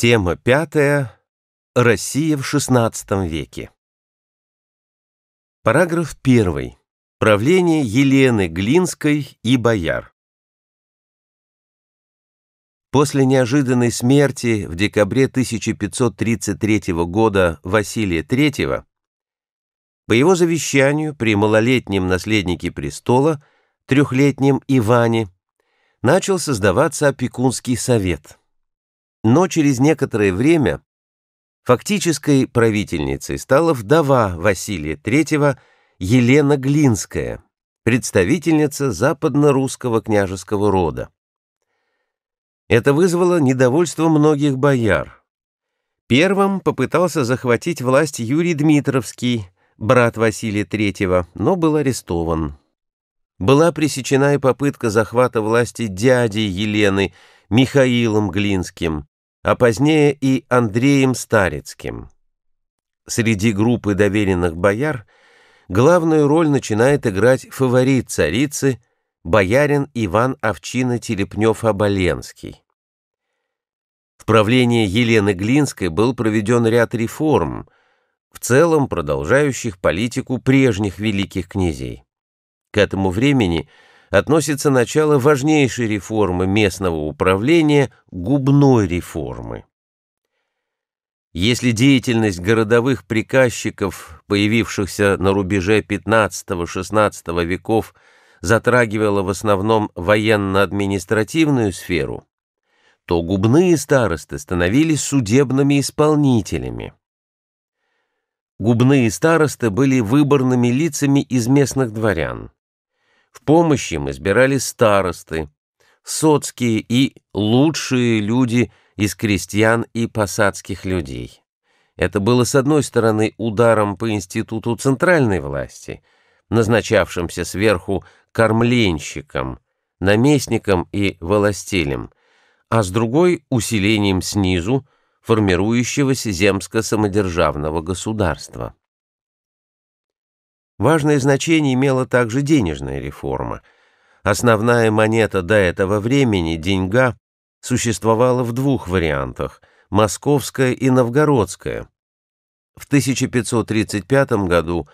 Тема пятая. Россия в XVI веке. Параграф 1. Правление Елены Глинской и бояр. После неожиданной смерти в декабре 1533 года Василия III по его завещанию при малолетнем наследнике престола, трехлетнем Иване, начал создаваться опекунский совет – но через некоторое время фактической правительницей стала вдова Василия III Елена Глинская, представительница западно-русского княжеского рода. Это вызвало недовольство многих бояр. Первым попытался захватить власть Юрий Дмитровский, брат Василия III, но был арестован. Была пресечена и попытка захвата власти дяди Елены Михаилом Глинским, а позднее и Андреем Старицким. Среди группы доверенных бояр главную роль начинает играть фаворит царицы боярин Иван Овчина Телепнев-Оболенский. В правлении Елены Глинской был проведен ряд реформ, в целом продолжающих политику прежних великих князей. К этому времени – относится начало важнейшей реформы местного управления – губной реформы. Если деятельность городовых приказчиков, появившихся на рубеже XV-XVI веков, затрагивала в основном военно-административную сферу, то губные старосты становились судебными исполнителями. Губные старосты были выборными лицами из местных дворян. В помощь им избирали старосты, соцкие и лучшие люди из крестьян и посадских людей. Это было, с одной стороны, ударом по институту центральной власти, назначавшимся сверху кормленщиком, наместником и волостелем, а с другой — усилением снизу формирующегося земско-самодержавного государства. Важное значение имела также денежная реформа. Основная монета до этого времени, деньга, существовала в двух вариантах – московская и новгородская. В 1535 году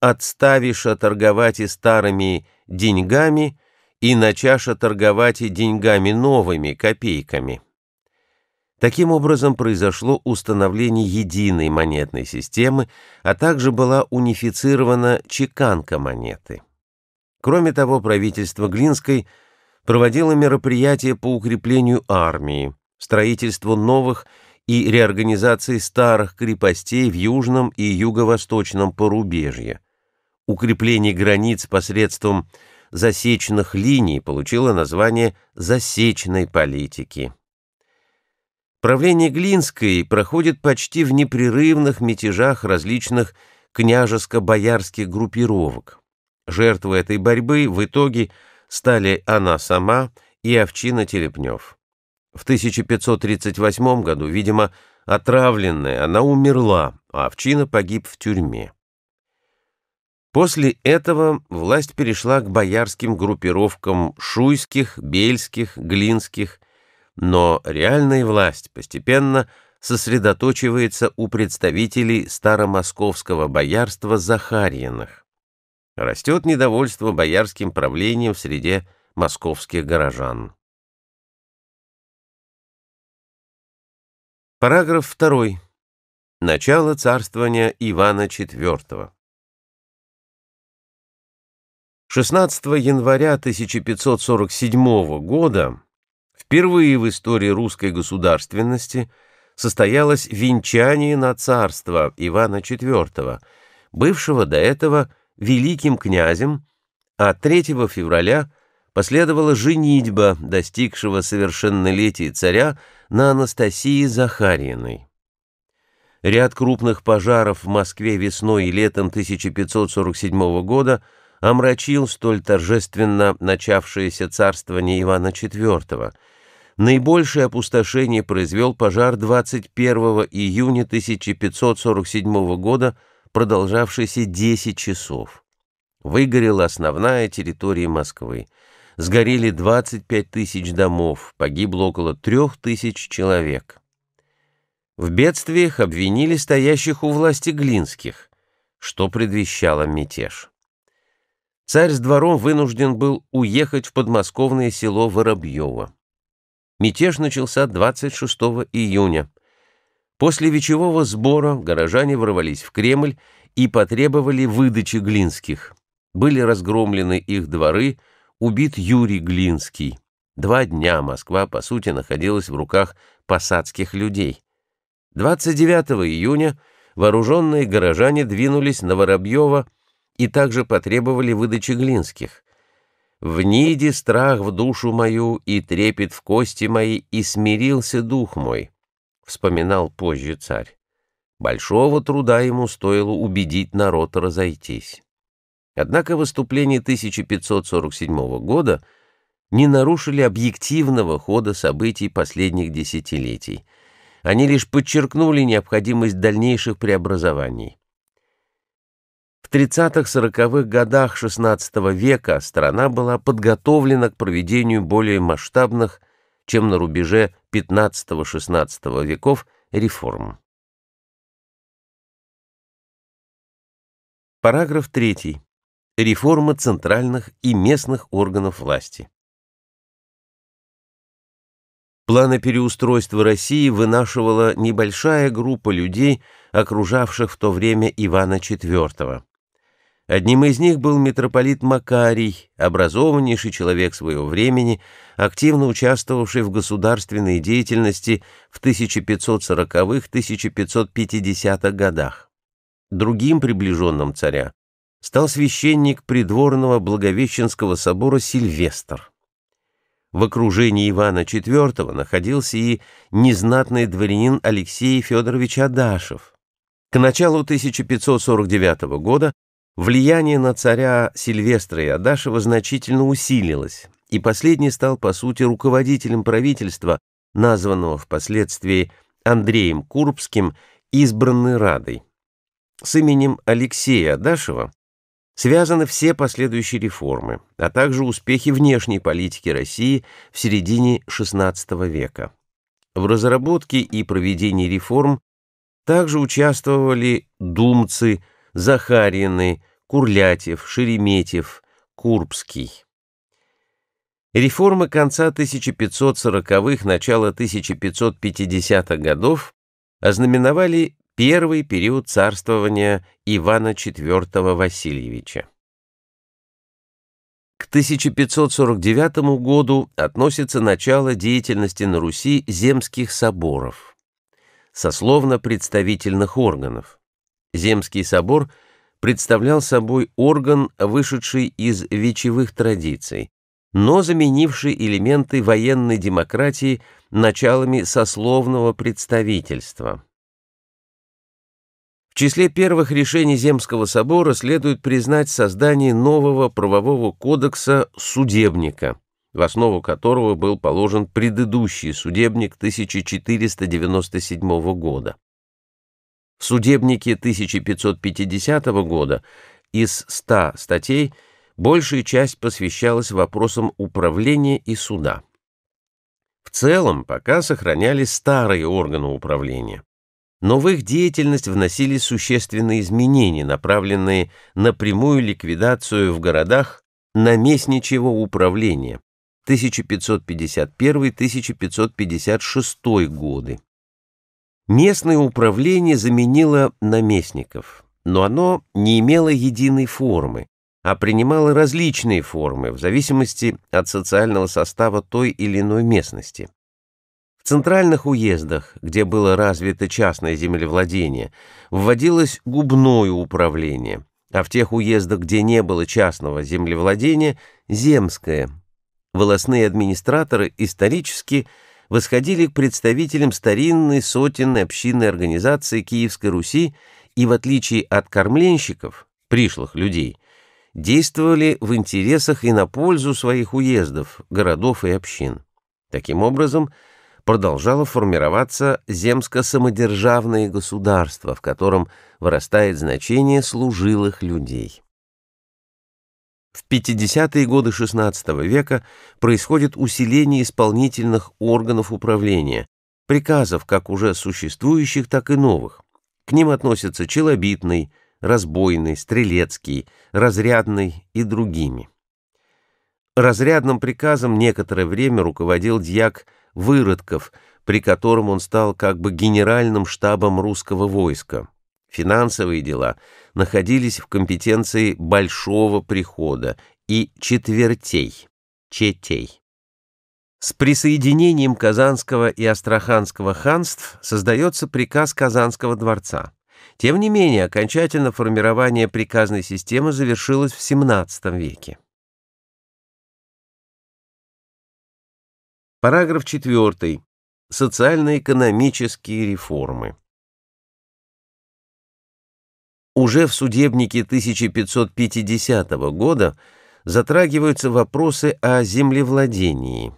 отставишь торговать и старыми деньгами» и «начаша торговать и деньгами новыми, копейками». Таким образом, произошло установление единой монетной системы, а также была унифицирована чеканка монеты. Кроме того, правительство Глинской проводило мероприятия по укреплению армии, строительству новых и реорганизации старых крепостей в южном и юго-восточном порубежье. Укрепление границ посредством засечных линий получило название «засечной политики». Правление Глинской проходит почти в непрерывных мятежах различных княжеско-боярских группировок. Жертвы этой борьбы в итоге стали она сама и овчина Телепнев. В 1538 году, видимо, отравленная, она умерла, а овчина погиб в тюрьме. После этого власть перешла к боярским группировкам шуйских, бельских, глинских, но реальная власть постепенно сосредоточивается у представителей старомосковского боярства Захарьиных. Растет недовольство боярским правлением в среде московских горожан. Параграф 2. Начало царствования Ивана IV. 16 января 1547 года Впервые в истории русской государственности состоялось венчание на царство Ивана IV, бывшего до этого великим князем, а 3 февраля последовала женитьба, достигшего совершеннолетия царя на Анастасии Захариной. Ряд крупных пожаров в Москве весной и летом 1547 года омрачил столь торжественно начавшееся царствование Ивана IV – Наибольшее опустошение произвел пожар 21 июня 1547 года, продолжавшийся 10 часов. Выгорела основная территория Москвы. Сгорели 25 тысяч домов, погибло около 3 тысяч человек. В бедствиях обвинили стоящих у власти Глинских, что предвещало мятеж. Царь с двором вынужден был уехать в подмосковное село Воробьево. Мятеж начался 26 июня. После вечевого сбора горожане ворвались в Кремль и потребовали выдачи Глинских. Были разгромлены их дворы, убит Юрий Глинский. Два дня Москва, по сути, находилась в руках посадских людей. 29 июня вооруженные горожане двинулись на Воробьева и также потребовали выдачи Глинских. В ниде страх в душу мою и трепет в кости мои, и смирился дух мой, — вспоминал позже царь. Большого труда ему стоило убедить народ разойтись. Однако выступления 1547 года не нарушили объективного хода событий последних десятилетий. Они лишь подчеркнули необходимость дальнейших преобразований. В 30-40-х годах XVI века страна была подготовлена к проведению более масштабных, чем на рубеже XV-XVI веков, реформ. Параграф 3. Реформа центральных и местных органов власти. Планы переустройства России вынашивала небольшая группа людей, окружавших в то время Ивана IV. Одним из них был митрополит Макарий, образованнейший человек своего времени, активно участвовавший в государственной деятельности в 1540-1550-х годах. Другим приближенным царя стал священник придворного Благовещенского собора Сильвестр. В окружении Ивана IV находился и незнатный дворянин Алексей Федорович Адашев. К началу 1549 года Влияние на царя Сильвестра и Адашева значительно усилилось, и последний стал, по сути, руководителем правительства, названного впоследствии Андреем Курбским, избранной Радой. С именем Алексея Адашева связаны все последующие реформы, а также успехи внешней политики России в середине XVI века. В разработке и проведении реформ также участвовали думцы Захарины, Курлятьев, Шереметьев, Курбский. Реформы конца 1540-х, начала 1550-х годов ознаменовали первый период царствования Ивана IV Васильевича. К 1549 году относится начало деятельности на Руси земских соборов, сословно-представительных органов. Земский собор представлял собой орган, вышедший из вечевых традиций, но заменивший элементы военной демократии началами сословного представительства. В числе первых решений Земского собора следует признать создание нового правового кодекса «Судебника», в основу которого был положен предыдущий судебник 1497 года. В судебнике 1550 года из 100 статей большая часть посвящалась вопросам управления и суда. В целом пока сохранялись старые органы управления, но в их деятельность вносили существенные изменения, направленные на прямую ликвидацию в городах наместничьего управления 1551-1556 годы Местное управление заменило наместников, но оно не имело единой формы, а принимало различные формы в зависимости от социального состава той или иной местности. В центральных уездах, где было развито частное землевладение, вводилось губное управление, а в тех уездах, где не было частного землевладения, земское. Волосные администраторы исторически – восходили к представителям старинной сотенной общинной организации Киевской Руси и, в отличие от кормленщиков, пришлых людей, действовали в интересах и на пользу своих уездов, городов и общин. Таким образом, продолжало формироваться земско-самодержавное государство, в котором вырастает значение служилых людей. В 50-е годы XVI века происходит усиление исполнительных органов управления, приказов как уже существующих, так и новых. К ним относятся челобитный, разбойный, стрелецкий, разрядный и другими. Разрядным приказом некоторое время руководил дьяк Выродков, при котором он стал как бы генеральным штабом русского войска финансовые дела находились в компетенции Большого Прихода и четвертей, четей. С присоединением Казанского и Астраханского ханств создается приказ Казанского дворца. Тем не менее, окончательно формирование приказной системы завершилось в XVII веке. Параграф 4. Социально-экономические реформы. Уже в судебнике 1550 года затрагиваются вопросы о землевладении.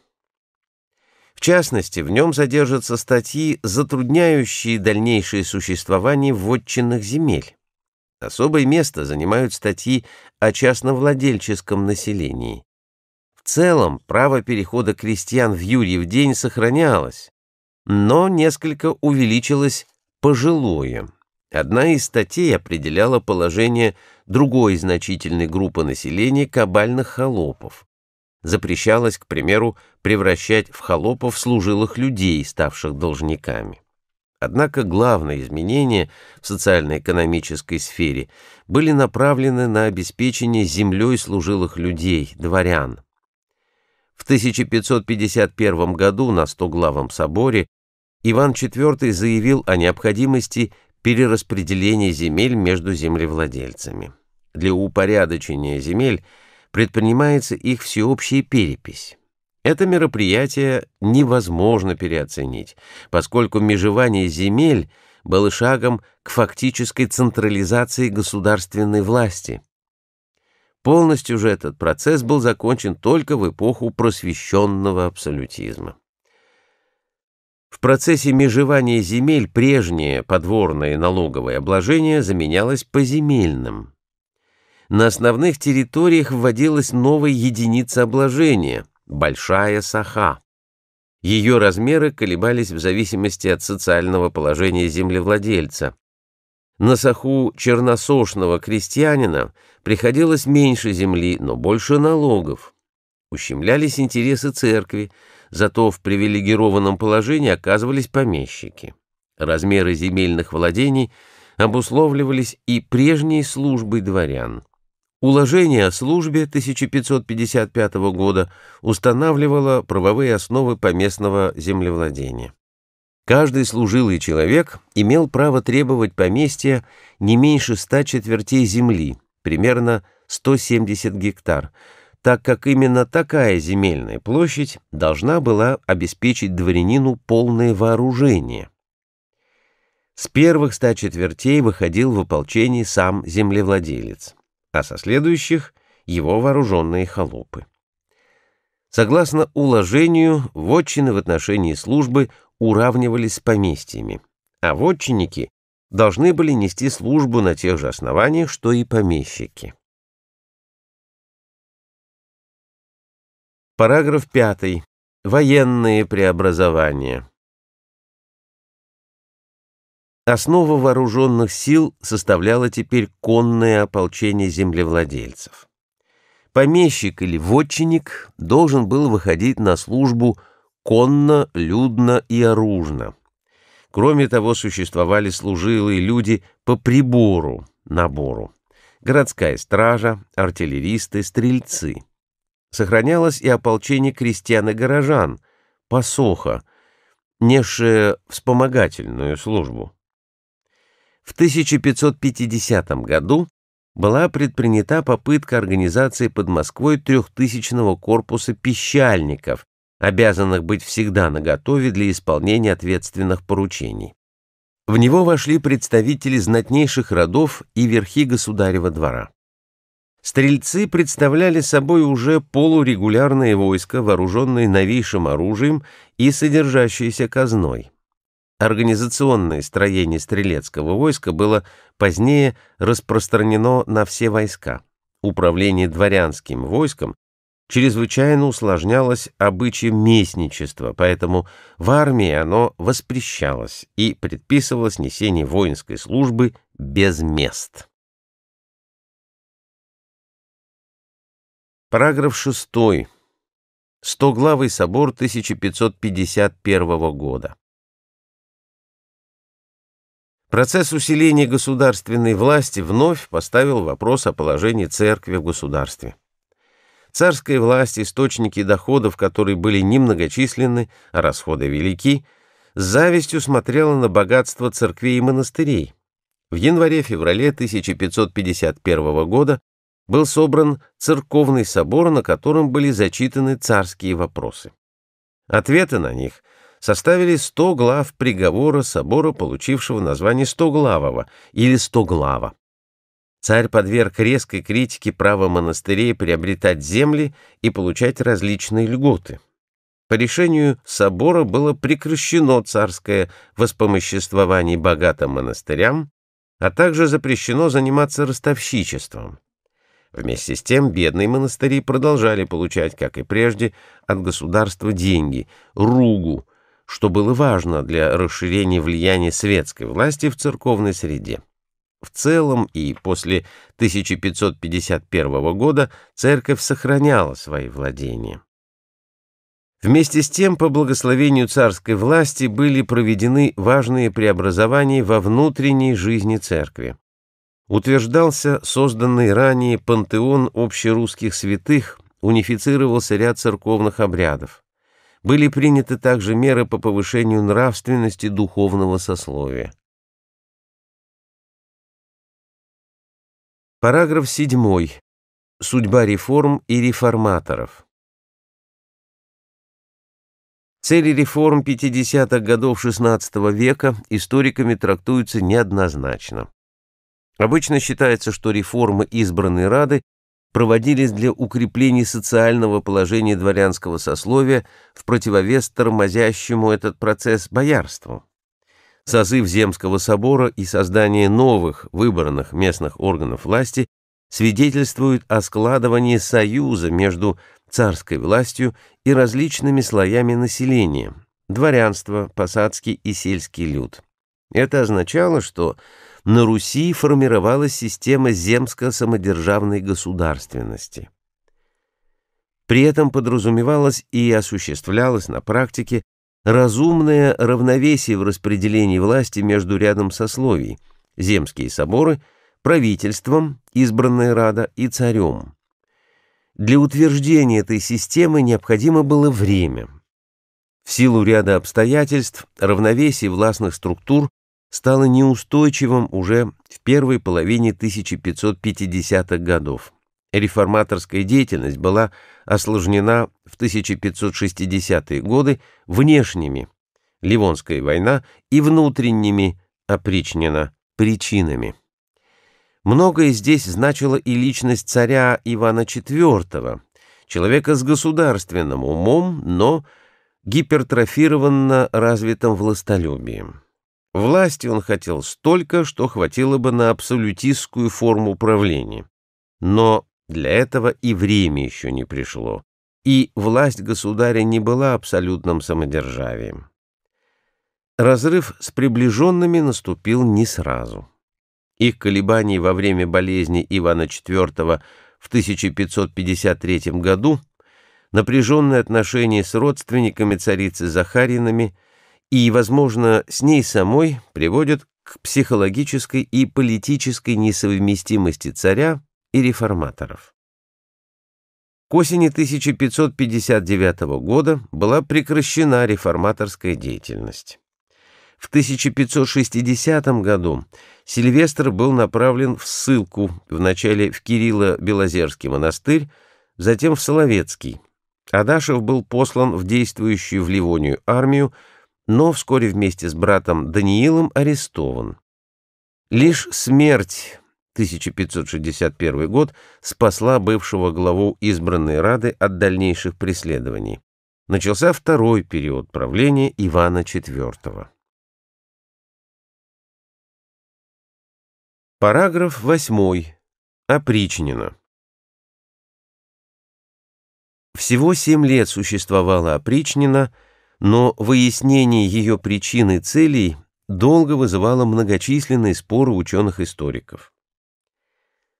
В частности, в нем содержатся статьи, затрудняющие дальнейшее существование вотчинных земель. Особое место занимают статьи о частновладельческом населении. В целом, право перехода крестьян в Юрьев день сохранялось, но несколько увеличилось пожилое. Одна из статей определяла положение другой значительной группы населения кабальных холопов. Запрещалось, к примеру, превращать в холопов служилых людей, ставших должниками. Однако главные изменения в социально-экономической сфере были направлены на обеспечение землей служилых людей, дворян. В 1551 году на Стоглавом соборе Иван IV заявил о необходимости перераспределение земель между землевладельцами. Для упорядочения земель предпринимается их всеобщая перепись. Это мероприятие невозможно переоценить, поскольку межевание земель было шагом к фактической централизации государственной власти. Полностью же этот процесс был закончен только в эпоху просвещенного абсолютизма. В процессе межевания земель прежнее подворное налоговое обложение заменялось поземельным. На основных территориях вводилась новая единица обложения – большая саха. Ее размеры колебались в зависимости от социального положения землевладельца. На саху черносошного крестьянина приходилось меньше земли, но больше налогов. Ущемлялись интересы церкви – Зато в привилегированном положении оказывались помещики. Размеры земельных владений обусловливались и прежней службой дворян. Уложение о службе 1555 года устанавливало правовые основы поместного землевладения. Каждый служилый человек имел право требовать поместья не меньше 100 четвертей земли, примерно 170 гектар, так как именно такая земельная площадь должна была обеспечить дворянину полное вооружение. С первых ста четвертей выходил в ополчение сам землевладелец, а со следующих — его вооруженные холопы. Согласно уложению, вотчины в отношении службы уравнивались с поместьями, а вотчинники должны были нести службу на тех же основаниях, что и помещики. Параграф 5. Военные преобразования. Основа вооруженных сил составляла теперь конное ополчение землевладельцев. Помещик или вотчинник должен был выходить на службу конно, людно и оружно. Кроме того, существовали служилые люди по прибору, набору. Городская стража, артиллеристы, стрельцы — сохранялось и ополчение крестьян и горожан, посоха, несшее вспомогательную службу. В 1550 году была предпринята попытка организации под Москвой трехтысячного корпуса пищальников, обязанных быть всегда наготове для исполнения ответственных поручений. В него вошли представители знатнейших родов и верхи государева двора. Стрельцы представляли собой уже полурегулярное войско, вооруженное новейшим оружием и содержащееся казной. Организационное строение стрелецкого войска было позднее распространено на все войска. Управление дворянским войском чрезвычайно усложнялось обычаем местничества, поэтому в армии оно воспрещалось и предписывалось несение воинской службы без мест. Параграф 6. Стоглавый собор 1551 года. Процесс усиления государственной власти вновь поставил вопрос о положении церкви в государстве. Царская власть, источники доходов, которые были немногочисленны, а расходы велики, с завистью смотрела на богатство церквей и монастырей. В январе-феврале 1551 года был собран церковный собор, на котором были зачитаны царские вопросы. Ответы на них составили 100 глав приговора собора, получившего название «Стоглавого» или «Стоглава». Царь подверг резкой критике право монастырей приобретать земли и получать различные льготы. По решению собора было прекращено царское воспомоществование богатым монастырям, а также запрещено заниматься ростовщичеством. Вместе с тем бедные монастыри продолжали получать, как и прежде, от государства деньги, ругу, что было важно для расширения влияния светской власти в церковной среде. В целом и после 1551 года церковь сохраняла свои владения. Вместе с тем, по благословению царской власти были проведены важные преобразования во внутренней жизни церкви. Утверждался созданный ранее пантеон общерусских святых, унифицировался ряд церковных обрядов. Были приняты также меры по повышению нравственности духовного сословия. Параграф 7. Судьба реформ и реформаторов. Цели реформ 50-х годов XVI века историками трактуются неоднозначно. Обычно считается, что реформы избранной Рады проводились для укрепления социального положения дворянского сословия в противовес тормозящему этот процесс боярству. Созыв Земского собора и создание новых выбранных местных органов власти свидетельствуют о складывании союза между царской властью и различными слоями населения – дворянство, посадский и сельский люд. Это означало, что на Руси формировалась система земско-самодержавной государственности. При этом подразумевалось и осуществлялось на практике разумное равновесие в распределении власти между рядом сословий – земские соборы, правительством, избранная рада и царем. Для утверждения этой системы необходимо было время. В силу ряда обстоятельств равновесие властных структур стало неустойчивым уже в первой половине 1550-х годов. Реформаторская деятельность была осложнена в 1560-е годы внешними – Ливонская война и внутренними – опричнина – причинами. Многое здесь значило и личность царя Ивана IV, человека с государственным умом, но гипертрофированно развитым властолюбием. Власти он хотел столько, что хватило бы на абсолютистскую форму правления. Но для этого и время еще не пришло, и власть государя не была абсолютным самодержавием. Разрыв с приближенными наступил не сразу. Их колебаний во время болезни Ивана IV в 1553 году, напряженные отношения с родственниками царицы Захаринами и, возможно, с ней самой приводят к психологической и политической несовместимости царя и реформаторов. К осени 1559 года была прекращена реформаторская деятельность. В 1560 году Сильвестр был направлен в ссылку, вначале в Кирилло-Белозерский монастырь, затем в Соловецкий. Адашев был послан в действующую в Ливонию армию но вскоре вместе с братом Даниилом арестован. Лишь смерть 1561 год спасла бывшего главу избранной Рады от дальнейших преследований. Начался второй период правления Ивана IV. Параграф 8. Опричнина. Всего семь лет существовала опричнина – но выяснение ее причин и целей долго вызывало многочисленные споры ученых-историков.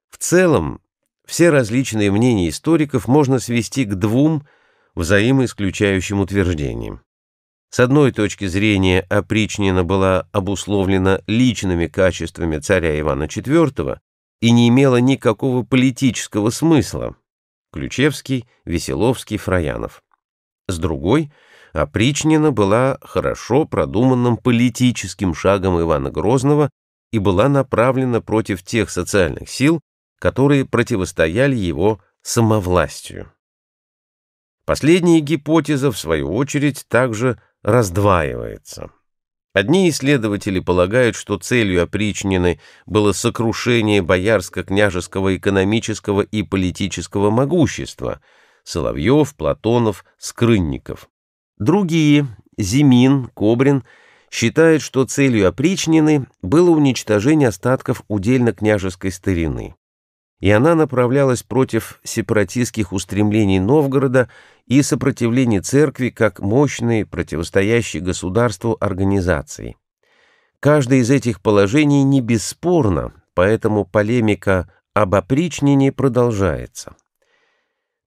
В целом, все различные мнения историков можно свести к двум взаимоисключающим утверждениям. С одной точки зрения опричнина была обусловлена личными качествами царя Ивана IV и не имела никакого политического смысла. Ключевский, Веселовский, Фраянов. С другой — опричнина была хорошо продуманным политическим шагом Ивана Грозного и была направлена против тех социальных сил, которые противостояли его самовластию. Последняя гипотеза, в свою очередь, также раздваивается. Одни исследователи полагают, что целью опричнины было сокрушение боярско-княжеского экономического и политического могущества – Соловьев, Платонов, Скрынников. Другие, Зимин, Кобрин, считают, что целью опричнины было уничтожение остатков удельно-княжеской старины. И она направлялась против сепаратистских устремлений Новгорода и сопротивления церкви как мощной, противостоящей государству организации. Каждое из этих положений не бесспорно, поэтому полемика об опричнине продолжается.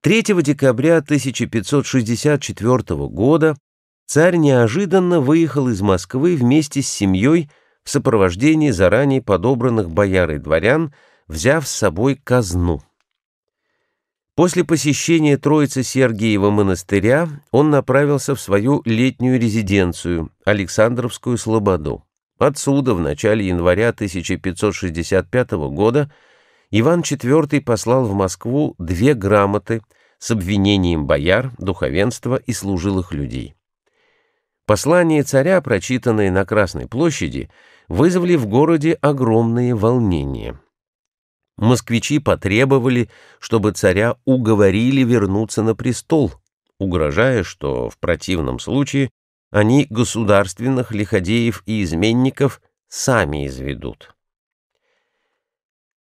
3 декабря 1564 года царь неожиданно выехал из Москвы вместе с семьей в сопровождении заранее подобранных бояр и дворян, взяв с собой казну. После посещения Троицы Сергиева монастыря он направился в свою летнюю резиденцию, Александровскую Слободу. Отсюда в начале января 1565 года Иван IV послал в Москву две грамоты – с обвинением бояр, духовенства и служилых людей. Послание царя, прочитанное на Красной площади, вызвали в городе огромные волнения. Москвичи потребовали, чтобы царя уговорили вернуться на престол, угрожая, что в противном случае они государственных лиходеев и изменников сами изведут.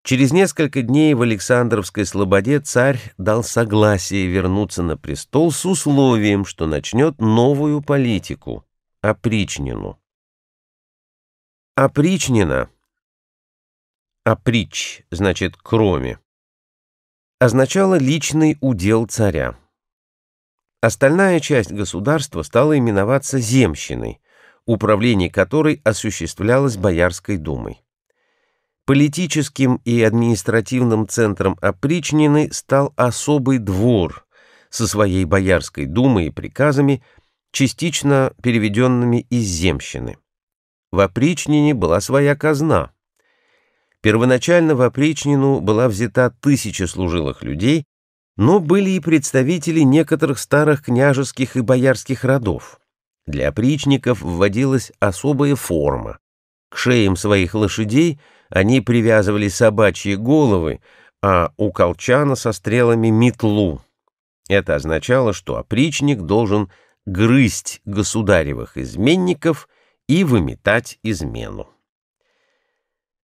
Через несколько дней в Александровской слободе царь дал согласие вернуться на престол с условием, что начнет новую политику — опричнину. Опричнина — оприч, значит, кроме — означало личный удел царя. Остальная часть государства стала именоваться земщиной, управление которой осуществлялось Боярской думой. Политическим и административным центром опричнины стал особый двор со своей боярской думой и приказами, частично переведенными из земщины. В опричнине была своя казна. Первоначально в опричнину была взята тысяча служилых людей, но были и представители некоторых старых княжеских и боярских родов. Для опричников вводилась особая форма. К шеям своих лошадей – они привязывали собачьи головы, а у колчана со стрелами метлу. Это означало, что опричник должен грызть государевых изменников и выметать измену.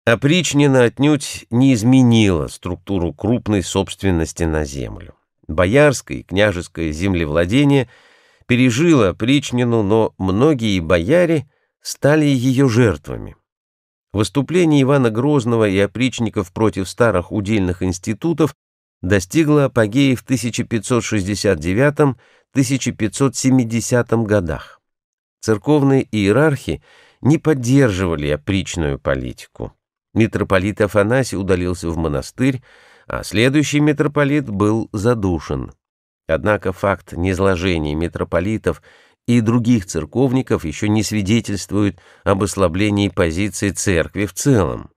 Опричнина отнюдь не изменила структуру крупной собственности на землю. Боярское и княжеское землевладение пережило опричнину, но многие бояре стали ее жертвами. Выступление Ивана Грозного и опричников против старых удельных институтов достигло апогеи в 1569-1570 годах. Церковные иерархи не поддерживали опричную политику. Митрополит Афанасий удалился в монастырь, а следующий митрополит был задушен. Однако факт низложения митрополитов – и других церковников еще не свидетельствуют об ослаблении позиции церкви в целом.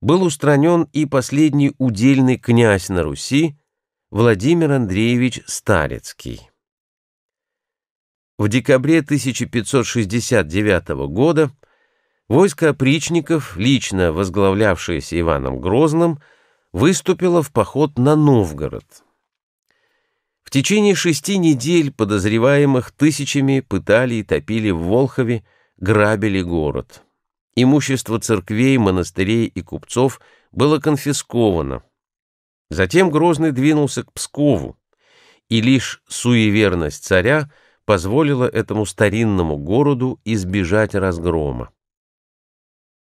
Был устранен и последний удельный князь на Руси Владимир Андреевич Старецкий. В декабре 1569 года войско опричников, лично возглавлявшееся Иваном Грозным, выступило в поход на Новгород. В течение шести недель подозреваемых тысячами пытали и топили в Волхове, грабили город. Имущество церквей, монастырей и купцов было конфисковано. Затем Грозный двинулся к Пскову, и лишь суеверность царя позволила этому старинному городу избежать разгрома.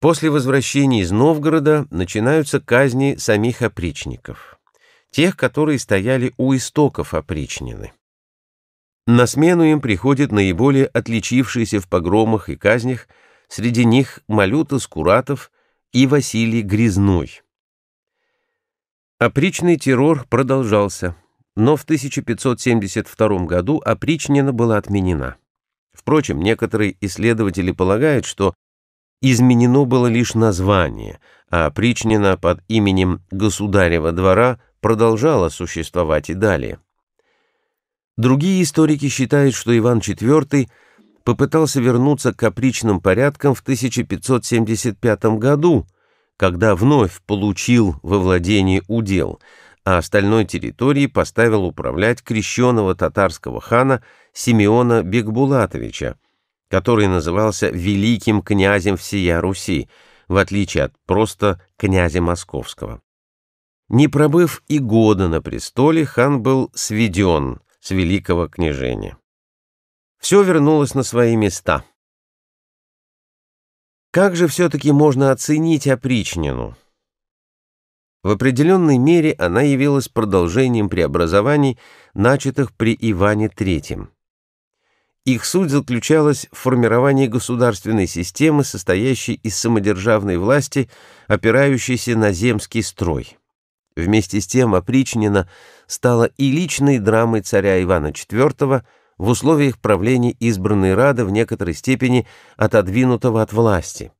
После возвращения из Новгорода начинаются казни самих опричников тех, которые стояли у истоков опричнины. На смену им приходят наиболее отличившиеся в погромах и казнях, среди них Малюта Скуратов и Василий Грязной. Опричный террор продолжался, но в 1572 году опричнина была отменена. Впрочем, некоторые исследователи полагают, что изменено было лишь название, а опричнина под именем Государева двора продолжала существовать и далее. Другие историки считают, что Иван IV попытался вернуться к капричным порядкам в 1575 году, когда вновь получил во владение удел, а остальной территории поставил управлять крещенного татарского хана Симеона Бекбулатовича, который назывался «великим князем всея Руси», в отличие от просто князя московского. Не пробыв и года на престоле, хан был сведен с великого княжения. Все вернулось на свои места. Как же все-таки можно оценить опричнину? В определенной мере она явилась продолжением преобразований, начатых при Иване III. Их суть заключалась в формировании государственной системы, состоящей из самодержавной власти, опирающейся на земский строй. Вместе с тем опричнина стала и личной драмой царя Ивана IV в условиях правления избранной Рады в некоторой степени отодвинутого от власти.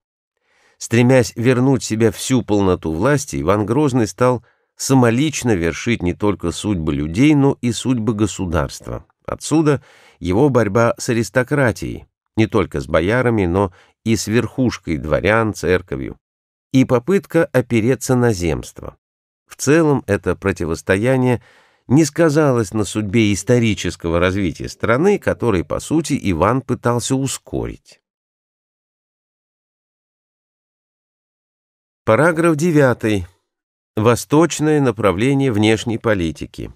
Стремясь вернуть себе всю полноту власти, Иван Грозный стал самолично вершить не только судьбы людей, но и судьбы государства. Отсюда его борьба с аристократией, не только с боярами, но и с верхушкой дворян, церковью, и попытка опереться на земство. В целом это противостояние не сказалось на судьбе исторического развития страны, который, по сути, Иван пытался ускорить. Параграф 9. Восточное направление внешней политики.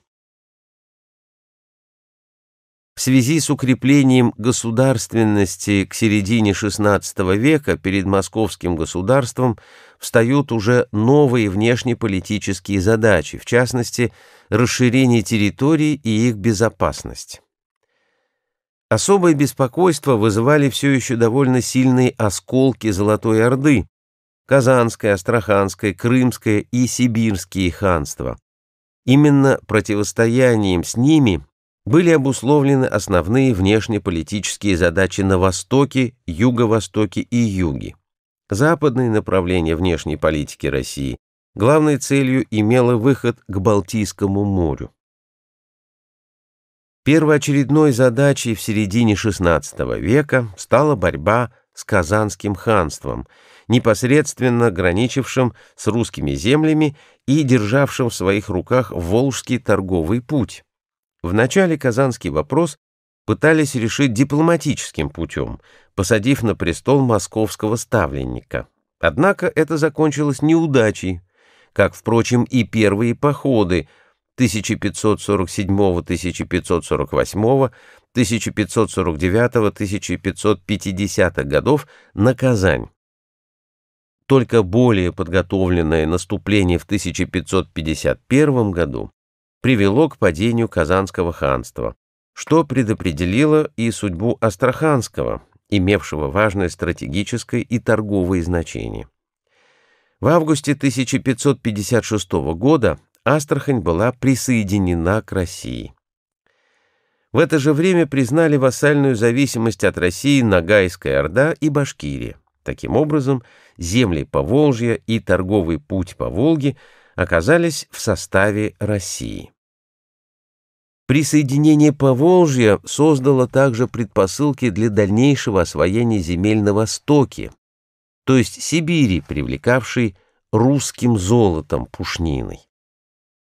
В связи с укреплением государственности к середине XVI века перед московским государством встают уже новые внешнеполитические задачи, в частности, расширение территорий и их безопасность. Особое беспокойство вызывали все еще довольно сильные осколки Золотой Орды, Казанское, Астраханское, Крымское и Сибирские ханства. Именно противостоянием с ними – были обусловлены основные внешнеполитические задачи на Востоке, Юго-Востоке и Юге. Западное направление внешней политики России главной целью имело выход к Балтийскому морю. Первоочередной задачей в середине XVI века стала борьба с Казанским ханством, непосредственно граничившим с русскими землями и державшим в своих руках Волжский торговый путь. Вначале казанский вопрос пытались решить дипломатическим путем, посадив на престол московского ставленника. Однако это закончилось неудачей, как, впрочем, и первые походы 1547-1548, 1549-1550 годов на Казань. Только более подготовленное наступление в 1551 году привело к падению Казанского ханства, что предопределило и судьбу Астраханского, имевшего важное стратегическое и торговое значение. В августе 1556 года Астрахань была присоединена к России. В это же время признали вассальную зависимость от России нагайская Орда и Башкирия. Таким образом, земли Поволжья и торговый путь по Волге – оказались в составе России. Присоединение Поволжья создало также предпосылки для дальнейшего освоения земель на Востоке, то есть Сибири, привлекавшей русским золотом пушниной.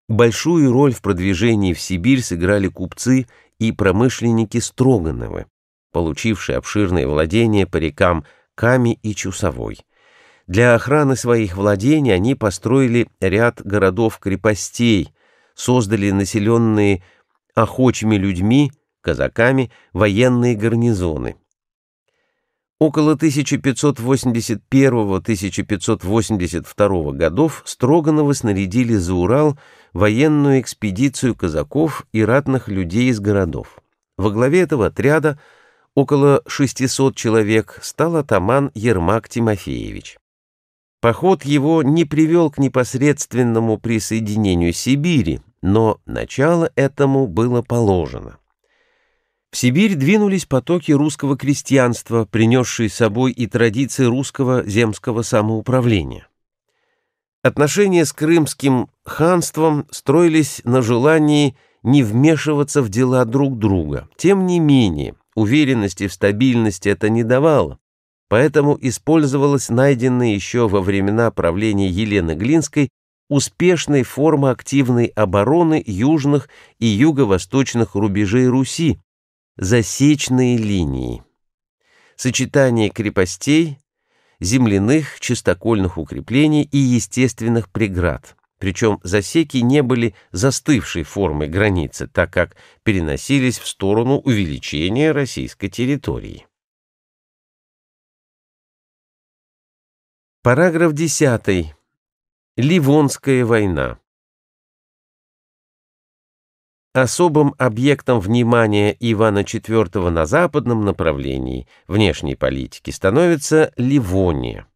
Большую роль в продвижении в Сибирь сыграли купцы и промышленники Строгановы, получившие обширные владения по рекам Ками и Чусовой – для охраны своих владений они построили ряд городов-крепостей, создали населенные охочими людьми, казаками, военные гарнизоны. Около 1581-1582 годов Строгановы снарядили за Урал военную экспедицию казаков и ратных людей из городов. Во главе этого отряда около 600 человек стал атаман Ермак Тимофеевич. Поход его не привел к непосредственному присоединению Сибири, но начало этому было положено. В Сибирь двинулись потоки русского крестьянства, принесшие с собой и традиции русского земского самоуправления. Отношения с крымским ханством строились на желании не вмешиваться в дела друг друга. Тем не менее, уверенности в стабильности это не давало, поэтому использовалась найденная еще во времена правления Елены Глинской успешной форма активной обороны южных и юго-восточных рубежей Руси, засечные линии. Сочетание крепостей, земляных чистокольных укреплений и естественных преград. Причем засеки не были застывшей формой границы, так как переносились в сторону увеличения российской территории. Параграф 10. Ливонская война. Особым объектом внимания Ивана IV на западном направлении внешней политики становится Ливония.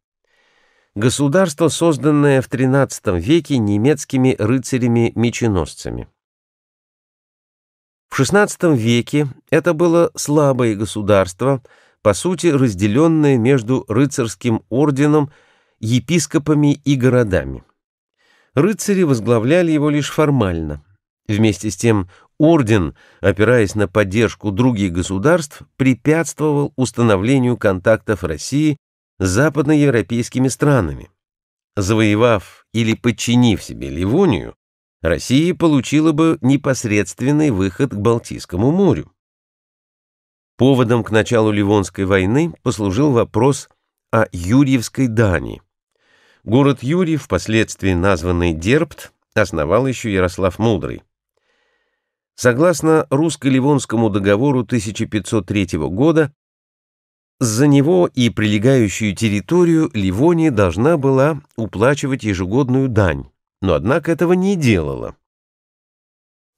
Государство, созданное в XIII веке немецкими рыцарями-меченосцами. В XVI веке это было слабое государство, по сути разделенное между рыцарским орденом и епископами и городами. Рыцари возглавляли его лишь формально. Вместе с тем орден, опираясь на поддержку других государств, препятствовал установлению контактов России с западноевропейскими странами. Завоевав или подчинив себе Ливонию, Россия получила бы непосредственный выход к Балтийскому морю. Поводом к началу Ливонской войны послужил вопрос о Юрьевской Дании. Город Юрий, впоследствии названный Дербт, основал еще Ярослав Мудрый. Согласно русско-ливонскому договору 1503 года, за него и прилегающую территорию Ливония должна была уплачивать ежегодную дань, но однако этого не делала.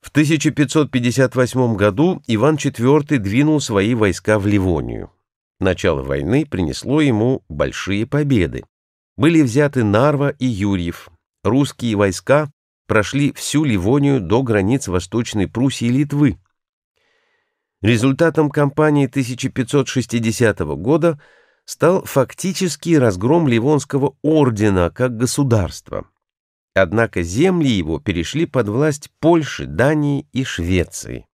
В 1558 году Иван IV двинул свои войска в Ливонию. Начало войны принесло ему большие победы были взяты Нарва и Юрьев. Русские войска прошли всю Ливонию до границ Восточной Пруссии и Литвы. Результатом кампании 1560 года стал фактический разгром Ливонского ордена как государства. Однако земли его перешли под власть Польши, Дании и Швеции.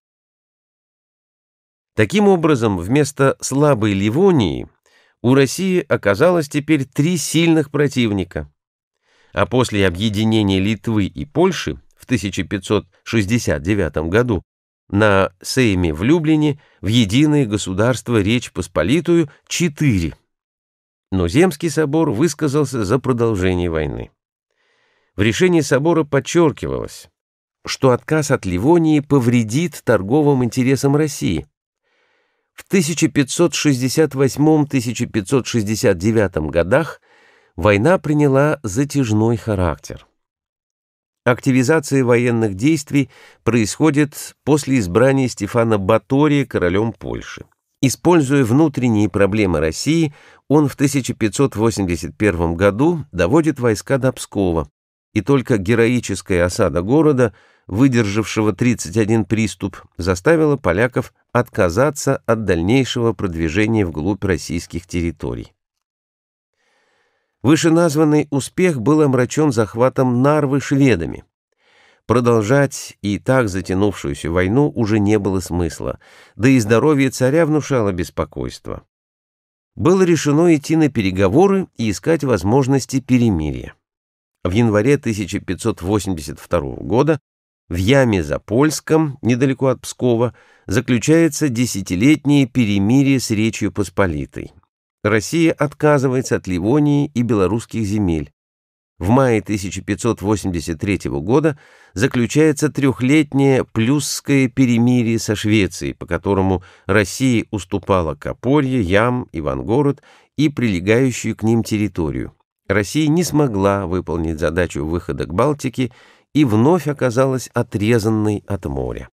Таким образом, вместо слабой Ливонии – у России оказалось теперь три сильных противника. А после объединения Литвы и Польши в 1569 году на Сейме в Люблине в единое государство Речь Посполитую четыре. Но Земский собор высказался за продолжение войны. В решении собора подчеркивалось, что отказ от Ливонии повредит торговым интересам России – в 1568-1569 годах война приняла затяжной характер. Активизация военных действий происходит после избрания Стефана Батория королем Польши. Используя внутренние проблемы России, он в 1581 году доводит войска до Пскова, и только героическая осада города – выдержавшего 31 приступ, заставило поляков отказаться от дальнейшего продвижения вглубь российских территорий. Вышеназванный успех был омрачен захватом Нарвы шведами. Продолжать и так затянувшуюся войну уже не было смысла, да и здоровье царя внушало беспокойство. Было решено идти на переговоры и искать возможности перемирия. В январе 1582 года в яме за Польском, недалеко от Пскова, заключается десятилетнее перемирие с Речью Посполитой. Россия отказывается от Ливонии и белорусских земель. В мае 1583 года заключается трехлетнее Плюсское перемирие со Швецией, по которому Россия уступала Копорье, Ям, Ивангород и прилегающую к ним территорию. Россия не смогла выполнить задачу выхода к Балтике и вновь оказалась отрезанной от моря.